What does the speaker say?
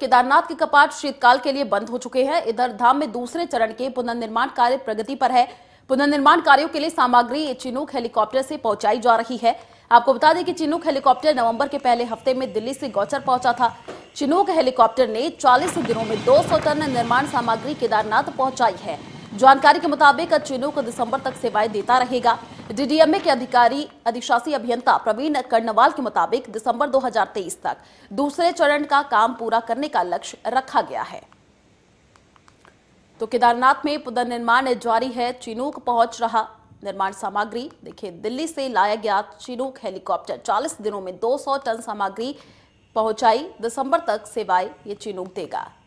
केदारनाथ के कपाट शीतकाल के लिए बंद हो चुके हैं इधर धाम में दूसरे चरण के पुनर्निर्माण कार्य प्रगति पर है पुनर्निर्माण कार्यों के लिए सामग्री चिनूक हेलीकॉप्टर से पहुंचाई जा रही है आपको बता दें कि चिनूक हेलीकॉप्टर नवंबर के पहले हफ्ते में दिल्ली से गौचर पहुंचा था चिनूक हेलीकॉप्टर ने 40 दिनों में 200 टन निर्माण सामग्री केदारनाथ पहुंचाई है जानकारी के मुताबिक चिनूक को दिसंबर तक सेवाएं देता रहेगा डीडीएमए के अधिकारी अधिशासी अभियंता प्रवीण कर्णवाल के मुताबिक दिसंबर 2023 तक दूसरे चरण का काम पूरा करने का लक्ष्य रखा गया है तो केदारनाथ में पुनर्निर्माण जारी है चिनूक पहुंच रहा निर्माण सामग्री देखिए दिल्ली से लाया गया चिनूक हेलीकॉप्टर 40 दिनों में 200 टन सामग्री पहुंचाई दिसंबर तक सेवाएं ये चिनूक देगा